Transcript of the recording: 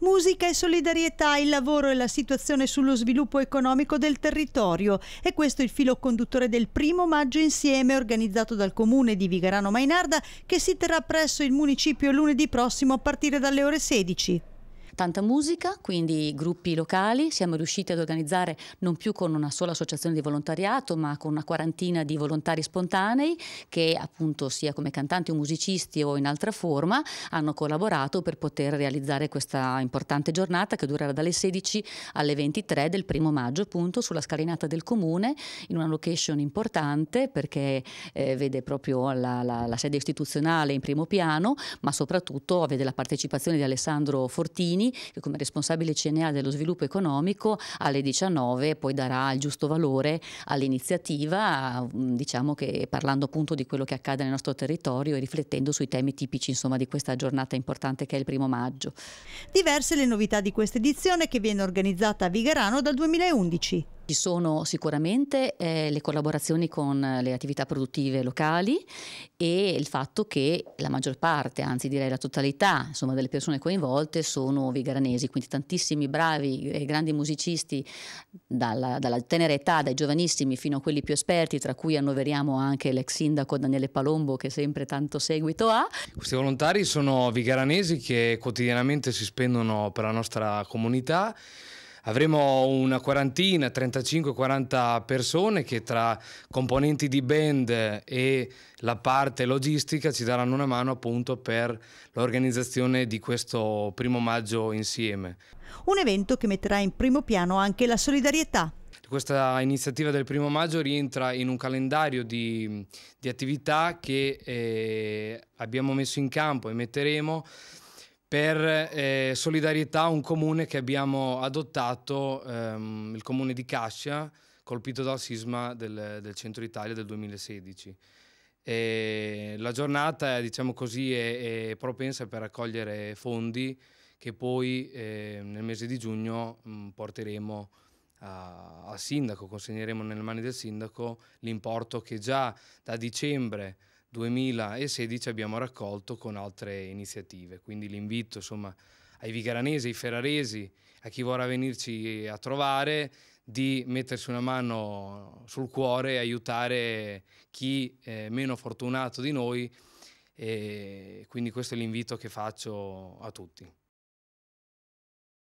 Musica e solidarietà, il lavoro e la situazione sullo sviluppo economico del territorio. E questo è il filo conduttore del primo maggio insieme organizzato dal comune di Vigarano Mainarda che si terrà presso il municipio lunedì prossimo a partire dalle ore 16 tanta musica, quindi gruppi locali, siamo riusciti ad organizzare non più con una sola associazione di volontariato, ma con una quarantina di volontari spontanei che appunto sia come cantanti o musicisti o in altra forma hanno collaborato per poter realizzare questa importante giornata che durerà dalle 16 alle 23 del primo maggio appunto sulla scalinata del comune in una location importante perché eh, vede proprio la, la, la sede istituzionale in primo piano ma soprattutto vede la partecipazione di Alessandro Fortini che come responsabile CNA dello sviluppo economico alle 19 poi darà il giusto valore all'iniziativa, mm, diciamo che parlando appunto di quello che accade nel nostro territorio e riflettendo sui temi tipici insomma, di questa giornata importante che è il primo maggio. Diverse le novità di questa edizione che viene organizzata a Vigarano dal 2011. Ci sono sicuramente eh, le collaborazioni con le attività produttive locali e il fatto che la maggior parte, anzi direi la totalità insomma, delle persone coinvolte sono vigaranesi, quindi tantissimi bravi e grandi musicisti dalla, dalla tenera età, dai giovanissimi fino a quelli più esperti, tra cui annoveriamo anche l'ex sindaco Daniele Palombo che sempre tanto seguito ha. Questi volontari sono vigaranesi che quotidianamente si spendono per la nostra comunità avremo una quarantina, 35-40 persone che tra componenti di band e la parte logistica ci daranno una mano appunto per l'organizzazione di questo primo maggio insieme. Un evento che metterà in primo piano anche la solidarietà questa iniziativa del primo maggio rientra in un calendario di, di attività che eh, abbiamo messo in campo e metteremo per eh, solidarietà a un comune che abbiamo adottato, ehm, il comune di Cascia, colpito dal sisma del, del centro Italia del 2016. E la giornata, diciamo così, è, è, propensa per raccogliere fondi che poi eh, nel mese di giugno mh, mm, porteremo al sindaco, consegneremo nelle mani del sindaco l'importo che già da dicembre 2016 abbiamo raccolto con altre iniziative. Quindi l'invito insomma, ai vigaranesi, ai ferraresi, a chi vorrà venirci a trovare, di mettersi una mano sul cuore e aiutare chi è meno fortunato di noi. E quindi questo è l'invito che faccio a tutti.